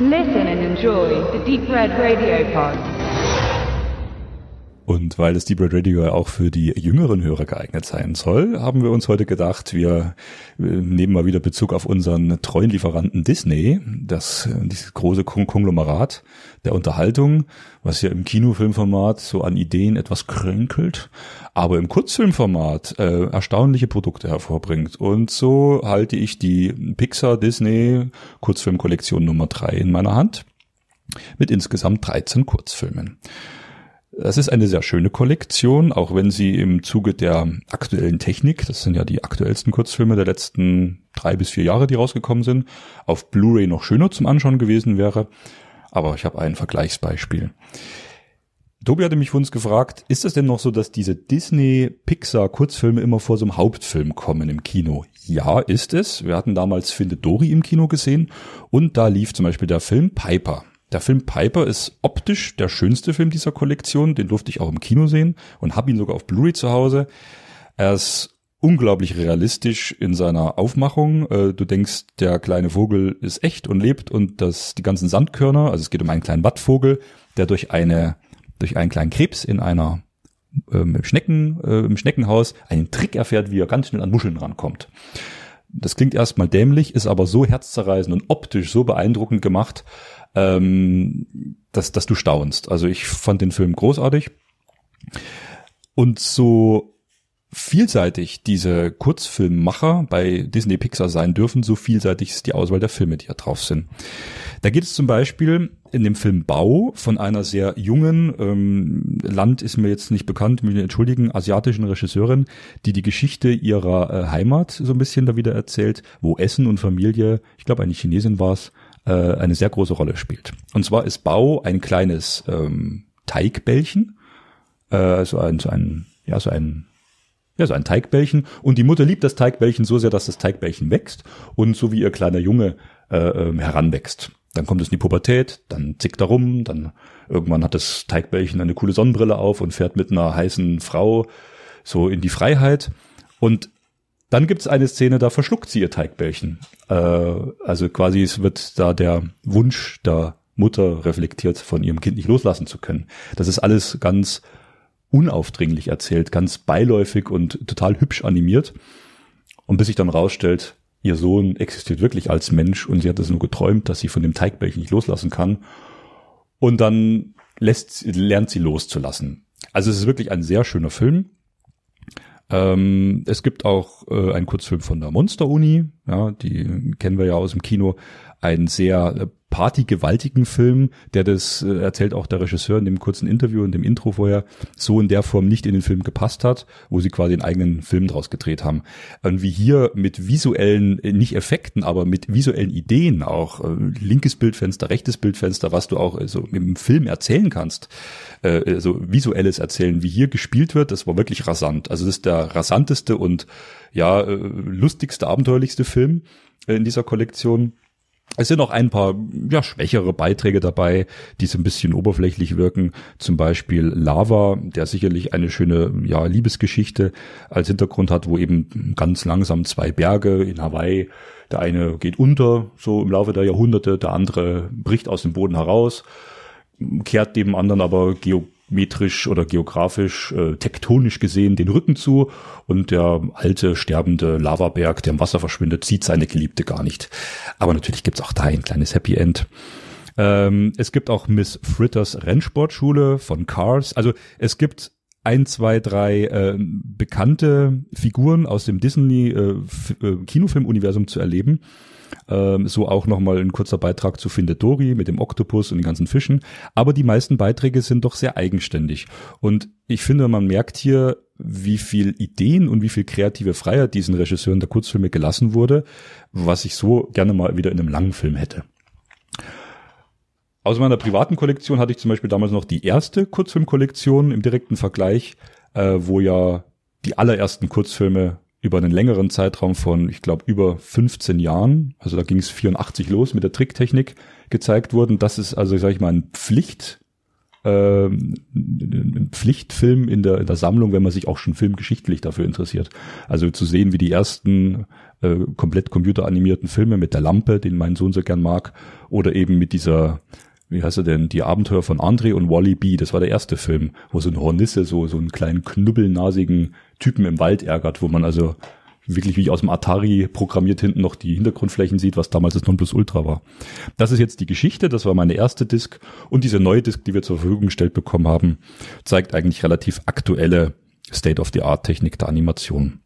Listen and enjoy the Deep Red Radio Pod. Und weil es Deep Red Radio auch für die jüngeren Hörer geeignet sein soll, haben wir uns heute gedacht, wir äh, nehmen mal wieder Bezug auf unseren treuen Lieferanten Disney, das dieses große Konglomerat der Unterhaltung, was ja im Kinofilmformat so an Ideen etwas kränkelt, aber im Kurzfilmformat äh, erstaunliche Produkte hervorbringt. Und so halte ich die Pixar Disney Kurzfilmkollektion Nummer 3 in meiner Hand mit insgesamt 13 Kurzfilmen. Es ist eine sehr schöne Kollektion, auch wenn sie im Zuge der aktuellen Technik, das sind ja die aktuellsten Kurzfilme der letzten drei bis vier Jahre, die rausgekommen sind, auf Blu-ray noch schöner zum Anschauen gewesen wäre. Aber ich habe ein Vergleichsbeispiel. Tobi hatte mich von uns gefragt, ist es denn noch so, dass diese Disney-Pixar-Kurzfilme immer vor so einem Hauptfilm kommen im Kino? Ja, ist es. Wir hatten damals Finde Dory im Kino gesehen und da lief zum Beispiel der Film Piper. Der Film Piper ist optisch der schönste Film dieser Kollektion. Den durfte ich auch im Kino sehen und habe ihn sogar auf Blu-ray zu Hause. Er ist unglaublich realistisch in seiner Aufmachung. Äh, du denkst, der kleine Vogel ist echt und lebt und das, die ganzen Sandkörner, also es geht um einen kleinen Wattvogel, der durch eine, durch einen kleinen Krebs in einer ähm, Schnecken, äh, im Schneckenhaus einen Trick erfährt, wie er ganz schnell an Muscheln rankommt das klingt erstmal dämlich, ist aber so herzzerreißend und optisch so beeindruckend gemacht, ähm, dass, dass du staunst. Also ich fand den Film großartig. Und so vielseitig diese Kurzfilmmacher bei Disney Pixar sein dürfen, so vielseitig ist die Auswahl der Filme, die da drauf sind. Da geht es zum Beispiel in dem Film Bau von einer sehr jungen, ähm, Land ist mir jetzt nicht bekannt, mich entschuldigen, asiatischen Regisseurin, die die Geschichte ihrer äh, Heimat so ein bisschen da wieder erzählt, wo Essen und Familie, ich glaube eine Chinesin war es, äh, eine sehr große Rolle spielt. Und zwar ist Bau ein kleines ähm, Teigbällchen, äh, so ein, so ein, ja, so ein ja, so ein Teigbällchen. Und die Mutter liebt das Teigbällchen so sehr, dass das Teigbällchen wächst und so wie ihr kleiner Junge äh, ähm, heranwächst. Dann kommt es in die Pubertät, dann zickt er rum, dann irgendwann hat das Teigbällchen eine coole Sonnenbrille auf und fährt mit einer heißen Frau so in die Freiheit. Und dann gibt es eine Szene, da verschluckt sie ihr Teigbällchen. Äh, also quasi es wird da der Wunsch der Mutter reflektiert, von ihrem Kind nicht loslassen zu können. Das ist alles ganz unaufdringlich erzählt, ganz beiläufig und total hübsch animiert. Und bis sich dann rausstellt, ihr Sohn existiert wirklich als Mensch und sie hat es nur geträumt, dass sie von dem Teigbällchen nicht loslassen kann. Und dann lässt, lernt sie loszulassen. Also es ist wirklich ein sehr schöner Film. Ähm, es gibt auch äh, einen Kurzfilm von der Monster Uni, ja, die kennen wir ja aus dem Kino einen sehr äh, partygewaltigen Film, der das äh, erzählt auch der Regisseur in dem kurzen Interview und in dem Intro vorher, so in der Form nicht in den Film gepasst hat, wo sie quasi einen eigenen Film draus gedreht haben. Und wie hier mit visuellen, äh, nicht Effekten, aber mit visuellen Ideen auch, linkes Bildfenster, rechtes Bildfenster, was du auch so im Film erzählen kannst, äh, also visuelles Erzählen, wie hier gespielt wird, das war wirklich rasant. Also das ist der rasanteste und ja, lustigste, abenteuerlichste Film in dieser Kollektion es sind auch ein paar ja, schwächere Beiträge dabei, die so ein bisschen oberflächlich wirken. Zum Beispiel Lava, der sicherlich eine schöne ja, Liebesgeschichte als Hintergrund hat, wo eben ganz langsam zwei Berge in Hawaii, der eine geht unter, so im Laufe der Jahrhunderte, der andere bricht aus dem Boden heraus, kehrt dem anderen aber geografisch metrisch oder geografisch, äh, tektonisch gesehen den Rücken zu und der alte, sterbende Lavaberg, der im Wasser verschwindet, sieht seine Geliebte gar nicht. Aber natürlich gibt's auch da ein kleines Happy End. Ähm, es gibt auch Miss Fritters Rennsportschule von Cars. Also es gibt ein, zwei, drei äh, bekannte Figuren aus dem Disney-Kinofilm-Universum äh, äh zu erleben. Ähm, so auch nochmal ein kurzer Beitrag zu Finde Dory mit dem Oktopus und den ganzen Fischen. Aber die meisten Beiträge sind doch sehr eigenständig. Und ich finde, man merkt hier, wie viel Ideen und wie viel kreative Freiheit diesen Regisseuren der Kurzfilme gelassen wurde, was ich so gerne mal wieder in einem langen Film hätte. Aus meiner privaten Kollektion hatte ich zum Beispiel damals noch die erste Kurzfilmkollektion im direkten Vergleich, äh, wo ja die allerersten Kurzfilme über einen längeren Zeitraum von, ich glaube, über 15 Jahren, also da ging es 84 los mit der Tricktechnik, gezeigt wurden. Das ist also, sage ich mal, ein Pflicht, äh, ein Pflichtfilm in der, in der Sammlung, wenn man sich auch schon filmgeschichtlich dafür interessiert. Also zu sehen, wie die ersten äh, komplett computeranimierten Filme mit der Lampe, den mein Sohn so gern mag, oder eben mit dieser wie heißt er denn, die Abenteuer von Andre und Wally B. Das war der erste Film, wo so ein Hornisse so, so einen kleinen knubbelnasigen Typen im Wald ärgert, wo man also wirklich wie aus dem Atari programmiert hinten noch die Hintergrundflächen sieht, was damals das Nonplus Ultra war. Das ist jetzt die Geschichte, das war meine erste Disk und diese neue Disk, die wir zur Verfügung gestellt bekommen haben, zeigt eigentlich relativ aktuelle State-of-the-Art-Technik der Animation.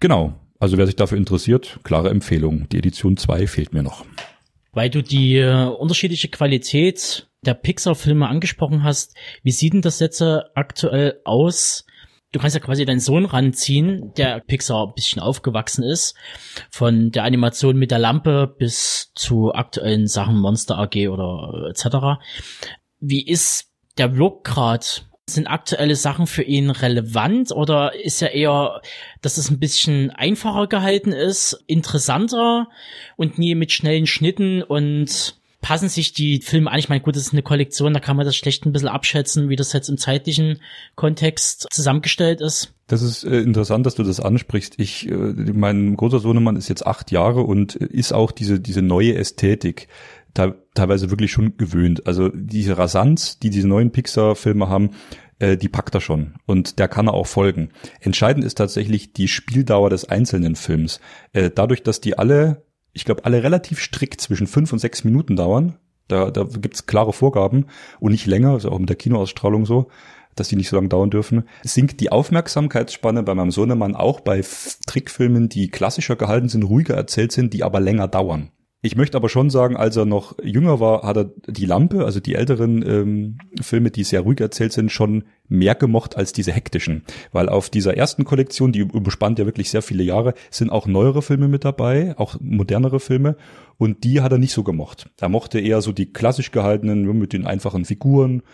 Genau, also wer sich dafür interessiert, klare Empfehlung. Die Edition 2 fehlt mir noch weil du die äh, unterschiedliche Qualität der Pixar-Filme angesprochen hast. Wie sieht denn das jetzt äh, aktuell aus? Du kannst ja quasi deinen Sohn ranziehen, der Pixar ein bisschen aufgewachsen ist, von der Animation mit der Lampe bis zu aktuellen Sachen Monster AG oder äh, etc. Wie ist der Wirkgrad sind aktuelle Sachen für ihn relevant oder ist ja eher, dass es ein bisschen einfacher gehalten ist, interessanter und nie mit schnellen Schnitten und passen sich die Filme an? Ich meine, gut, das ist eine Kollektion, da kann man das schlecht ein bisschen abschätzen, wie das jetzt im zeitlichen Kontext zusammengestellt ist. Das ist äh, interessant, dass du das ansprichst. Ich, äh, mein großer Sohnemann ist jetzt acht Jahre und äh, ist auch diese, diese neue Ästhetik teilweise wirklich schon gewöhnt. Also diese Rasanz, die diese neuen Pixar-Filme haben, äh, die packt er schon und der kann er auch folgen. Entscheidend ist tatsächlich die Spieldauer des einzelnen Films. Äh, dadurch, dass die alle, ich glaube, alle relativ strikt zwischen fünf und sechs Minuten dauern, da, da gibt's klare Vorgaben und nicht länger, also auch mit der Kinoausstrahlung so, dass die nicht so lange dauern dürfen, sinkt die Aufmerksamkeitsspanne bei meinem Sohnemann auch bei Trickfilmen, die klassischer gehalten sind, ruhiger erzählt sind, die aber länger dauern. Ich möchte aber schon sagen, als er noch jünger war, hat er die Lampe, also die älteren ähm, Filme, die sehr ruhig erzählt sind, schon mehr gemocht als diese hektischen. Weil auf dieser ersten Kollektion, die überspannt ja wirklich sehr viele Jahre, sind auch neuere Filme mit dabei, auch modernere Filme. Und die hat er nicht so gemocht. Er mochte eher so die klassisch gehaltenen, mit den einfachen Figuren,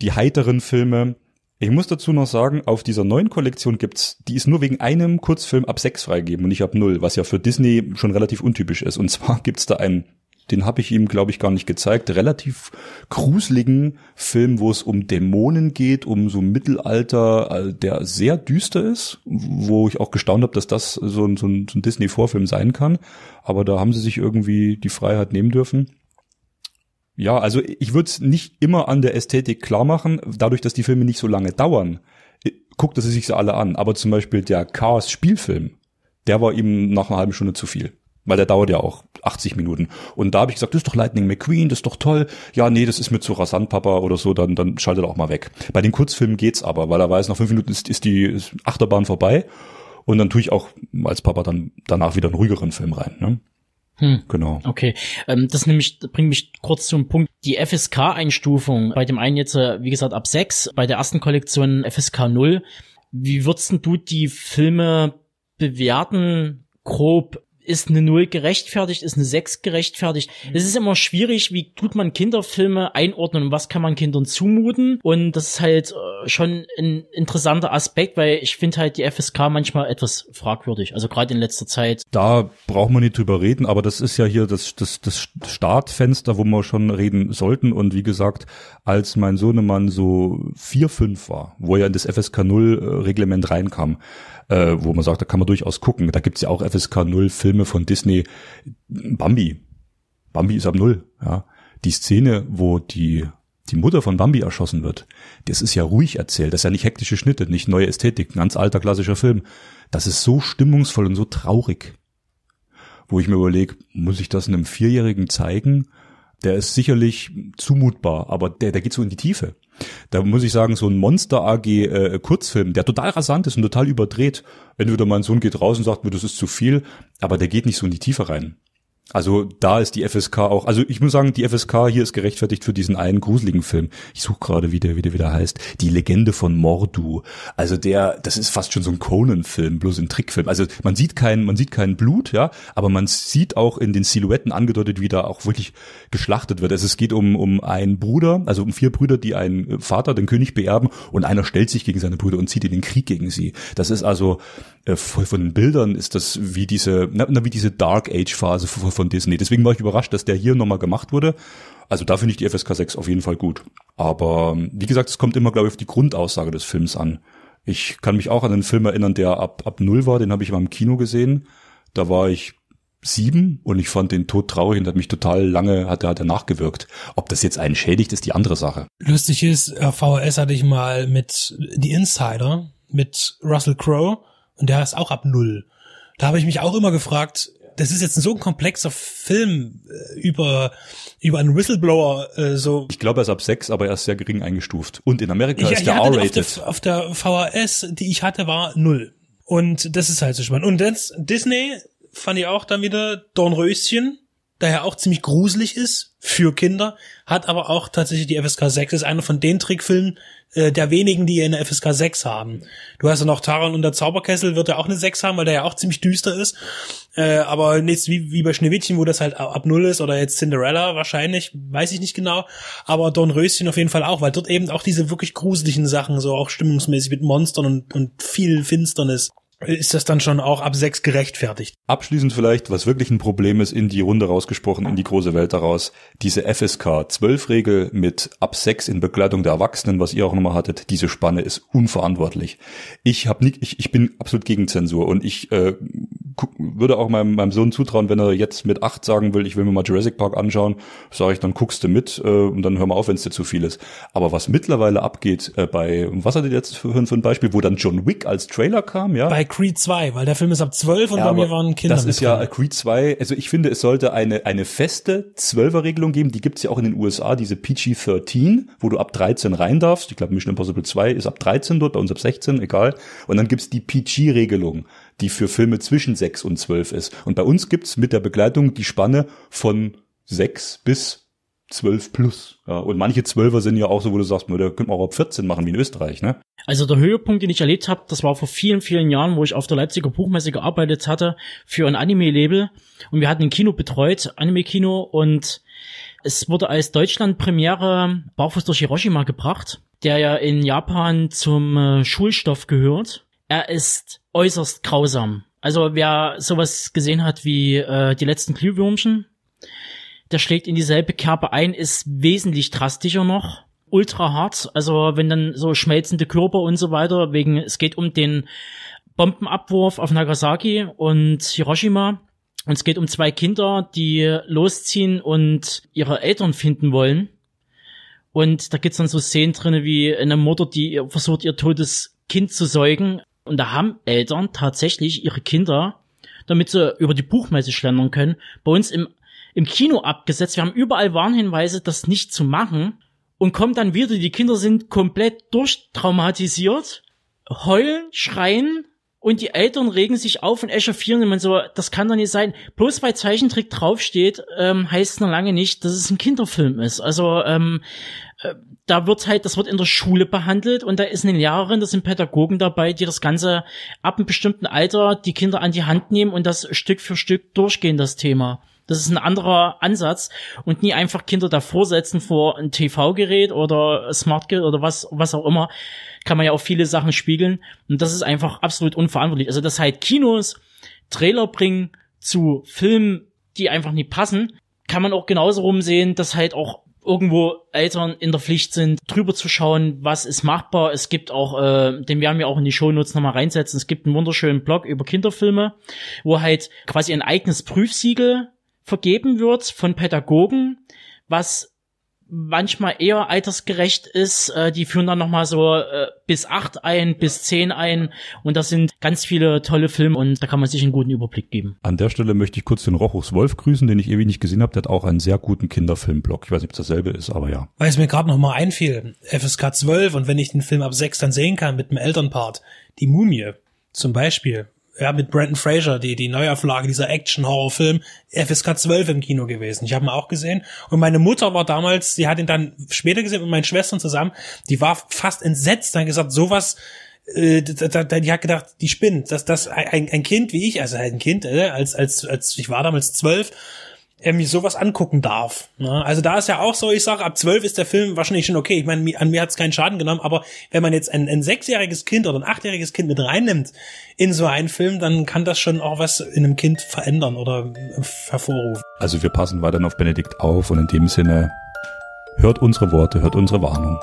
die heiteren Filme. Ich muss dazu noch sagen, auf dieser neuen Kollektion gibt's, die ist nur wegen einem Kurzfilm ab sechs freigegeben und ich ab null, was ja für Disney schon relativ untypisch ist. Und zwar gibt's da einen, den habe ich ihm, glaube ich, gar nicht gezeigt, relativ gruseligen Film, wo es um Dämonen geht, um so Mittelalter, der sehr düster ist, wo ich auch gestaunt habe, dass das so ein, so ein, so ein Disney-Vorfilm sein kann. Aber da haben sie sich irgendwie die Freiheit nehmen dürfen. Ja, also ich würde es nicht immer an der Ästhetik klar machen, dadurch, dass die Filme nicht so lange dauern. Guckt es sich sie alle an. Aber zum Beispiel der Chaos-Spielfilm, der war ihm nach einer halben Stunde zu viel. Weil der dauert ja auch 80 Minuten. Und da habe ich gesagt, das ist doch Lightning McQueen, das ist doch toll. Ja, nee, das ist mir zu rasant, Papa oder so, dann, dann schaltet auch mal weg. Bei den Kurzfilmen geht's aber, weil er weiß, nach fünf Minuten ist, ist die Achterbahn vorbei. Und dann tue ich auch als Papa dann danach wieder einen ruhigeren Film rein. Ne? Hm. Genau. Okay. Ähm, das nämlich, bringt mich kurz zum Punkt. Die FSK-Einstufung, bei dem einen jetzt, äh, wie gesagt, ab 6, bei der ersten Kollektion FSK 0. Wie würdest du die Filme bewerten, grob ist eine Null gerechtfertigt, ist eine Sechs gerechtfertigt. Mhm. Es ist immer schwierig, wie tut man Kinderfilme einordnen und was kann man Kindern zumuten. Und das ist halt äh, schon ein interessanter Aspekt, weil ich finde halt die FSK manchmal etwas fragwürdig, also gerade in letzter Zeit. Da braucht man nicht drüber reden, aber das ist ja hier das, das, das Startfenster, wo wir schon reden sollten. Und wie gesagt, als mein Sohnemann so vier, fünf war, wo er in das FSK 0 äh, Reglement reinkam, äh, wo man sagt, da kann man durchaus gucken. Da gibt's ja auch FSK 0 Filme von Disney. Bambi. Bambi ist ab null, ja. Die Szene, wo die die Mutter von Bambi erschossen wird, das ist ja ruhig erzählt, das ist ja nicht hektische Schnitte, nicht neue Ästhetik, ein ganz alter klassischer Film. Das ist so stimmungsvoll und so traurig, wo ich mir überlege, muss ich das einem Vierjährigen zeigen? Der ist sicherlich zumutbar, aber der, der geht so in die Tiefe. Da muss ich sagen, so ein Monster AG äh, Kurzfilm, der total rasant ist und total überdreht. Entweder mein Sohn geht raus und sagt mir, das ist zu viel, aber der geht nicht so in die Tiefe rein. Also da ist die FSK auch, also ich muss sagen, die FSK hier ist gerechtfertigt für diesen einen gruseligen Film. Ich suche gerade, wie der, wie der wieder heißt. Die Legende von Mordu. Also der, das ist fast schon so ein Conan-Film, bloß ein Trickfilm. Also man sieht keinen, man sieht kein Blut, ja, aber man sieht auch in den Silhouetten angedeutet, wie da auch wirklich geschlachtet wird. Also es geht um, um einen Bruder, also um vier Brüder, die einen Vater, den König beerben und einer stellt sich gegen seine Brüder und zieht in den Krieg gegen sie. Das ist also, äh, voll von den Bildern ist das wie diese, na, wie diese Dark Age Phase von von Disney. Deswegen war ich überrascht, dass der hier nochmal gemacht wurde. Also da finde ich die FSK 6 auf jeden Fall gut. Aber ähm, wie gesagt, es kommt immer, glaube ich, auf die Grundaussage des Films an. Ich kann mich auch an einen Film erinnern, der ab, ab null war, den habe ich mal im Kino gesehen. Da war ich sieben und ich fand den Tod traurig und hat mich total lange, hat, hat er nachgewirkt. Ob das jetzt einen schädigt, ist die andere Sache. Lustig ist, äh, VHS hatte ich mal mit The Insider, mit Russell Crowe und der ist auch ab null. Da habe ich mich auch immer gefragt, das ist jetzt so ein komplexer Film äh, über, über einen Whistleblower, äh, so. Ich glaube, er ist ab sechs, aber er ist sehr gering eingestuft. Und in Amerika ich, ist der R-rated. Auf, der, auf der VHS, die ich hatte, war null. Und das ist halt so spannend. Und jetzt Disney fand ich auch dann wieder Dornröschen, daher auch ziemlich gruselig ist für Kinder, hat aber auch tatsächlich die FSK 6, ist einer von den Trickfilmen, äh, der wenigen, die eine FSK 6 haben. Du hast ja noch Taran und der Zauberkessel, wird ja auch eine 6 haben, weil der ja auch ziemlich düster ist. Äh, aber nichts wie, wie bei Schneewittchen, wo das halt ab Null ist, oder jetzt Cinderella wahrscheinlich, weiß ich nicht genau. Aber Dornröschen auf jeden Fall auch, weil dort eben auch diese wirklich gruseligen Sachen, so auch stimmungsmäßig mit Monstern und, und viel Finsternis ist das dann schon auch ab sechs gerechtfertigt. Abschließend vielleicht, was wirklich ein Problem ist, in die Runde rausgesprochen, in die große Welt daraus, diese FSK 12-Regel mit ab sechs in Begleitung der Erwachsenen, was ihr auch nochmal hattet, diese Spanne ist unverantwortlich. Ich hab nicht, ich, ich bin absolut gegen Zensur und ich äh, guck, würde auch meinem, meinem Sohn zutrauen, wenn er jetzt mit acht sagen will, ich will mir mal Jurassic Park anschauen, sage ich, dann guckst du mit äh, und dann hör mal auf, wenn es dir zu viel ist. Aber was mittlerweile abgeht äh, bei, was hattet ihr jetzt für, für ein Beispiel, wo dann John Wick als Trailer kam, ja? Bei Creed 2, weil der Film ist ab 12 und ja, bei mir waren Kinder. Das ist ja drin. Creed 2, also ich finde, es sollte eine, eine feste Zwölferregelung geben, die gibt's ja auch in den USA, diese PG-13, wo du ab 13 rein darfst. Ich glaube, Mission Impossible 2 ist ab 13 dort, bei uns ab 16, egal. Und dann gibt's die PG-Regelung, die für Filme zwischen 6 und 12 ist. Und bei uns gibt's mit der Begleitung die Spanne von 6 bis 12 plus. Ja, und manche Zwölfer sind ja auch so, wo du sagst, da könnte man auch ab 14 machen wie in Österreich, ne? Also der Höhepunkt, den ich erlebt habe, das war vor vielen, vielen Jahren, wo ich auf der Leipziger Buchmesse gearbeitet hatte für ein Anime-Label und wir hatten ein Kino betreut, Anime-Kino und es wurde als Deutschland-Premiere Barfuß durch Hiroshima gebracht, der ja in Japan zum äh, Schulstoff gehört. Er ist äußerst grausam. Also wer sowas gesehen hat wie äh, die letzten Glühwürmchen, der schlägt in dieselbe Kerbe ein, ist wesentlich drastischer noch. Ultra hart, also wenn dann so schmelzende Körper und so weiter, wegen, es geht um den Bombenabwurf auf Nagasaki und Hiroshima. Und es geht um zwei Kinder, die losziehen und ihre Eltern finden wollen. Und da gibt's dann so Szenen drin, wie eine Mutter, die versucht, ihr totes Kind zu säugen. Und da haben Eltern tatsächlich ihre Kinder, damit sie über die Buchmesse schlendern können, bei uns im im Kino abgesetzt. Wir haben überall Warnhinweise, das nicht zu machen. Und kommt dann wieder, die Kinder sind komplett durchtraumatisiert, heulen, schreien und die Eltern regen sich auf und echauffieren und man so, das kann doch nicht sein. Bloß weil Zeichentrick draufsteht, ähm, heißt es noch lange nicht, dass es ein Kinderfilm ist. Also ähm, äh, da wird halt, das wird in der Schule behandelt und da ist eine Lehrerin, da sind Pädagogen dabei, die das Ganze ab einem bestimmten Alter die Kinder an die Hand nehmen und das Stück für Stück durchgehen, das Thema. Das ist ein anderer Ansatz und nie einfach Kinder davor setzen vor ein TV-Gerät oder Smartgerät oder was, was auch immer. Kann man ja auch viele Sachen spiegeln und das ist einfach absolut unverantwortlich. Also, dass halt Kinos Trailer bringen zu Filmen, die einfach nicht passen, kann man auch genauso rumsehen, dass halt auch irgendwo Eltern in der Pflicht sind, drüber zu schauen, was ist machbar. Es gibt auch, äh, den werden wir auch in die Shownotes nochmal reinsetzen, es gibt einen wunderschönen Blog über Kinderfilme, wo halt quasi ein eigenes Prüfsiegel vergeben wird von Pädagogen, was manchmal eher altersgerecht ist. Äh, die führen dann nochmal so äh, bis acht ein, bis zehn ein. Und das sind ganz viele tolle Filme und da kann man sich einen guten Überblick geben. An der Stelle möchte ich kurz den Rochus Wolf grüßen, den ich ewig nicht gesehen habe. Der hat auch einen sehr guten Kinderfilmblog. Ich weiß nicht, ob es dasselbe ist, aber ja. Weil es mir gerade nochmal einfiel, FSK 12 und wenn ich den Film ab sechs dann sehen kann mit dem Elternpart, die Mumie zum Beispiel, ja, mit Brandon Fraser, die, die Neuauflage dieser Action-Horror-Film, FSK 12 im Kino gewesen. Ich habe ihn auch gesehen. Und meine Mutter war damals, sie hat ihn dann später gesehen mit meinen Schwestern zusammen, die war fast entsetzt, dann gesagt, sowas, äh, die hat gedacht, die spinnt, dass das ein, ein Kind wie ich, also ein Kind, äh, als, als, als ich war damals zwölf, er mich sowas angucken darf. Ne? Also da ist ja auch so, ich sage, ab zwölf ist der Film wahrscheinlich schon okay. Ich meine, an mir hat es keinen Schaden genommen, aber wenn man jetzt ein, ein sechsjähriges Kind oder ein achtjähriges Kind mit reinnimmt in so einen Film, dann kann das schon auch was in einem Kind verändern oder äh, hervorrufen. Also wir passen weiterhin auf Benedikt auf und in dem Sinne hört unsere Worte, hört unsere Warnung.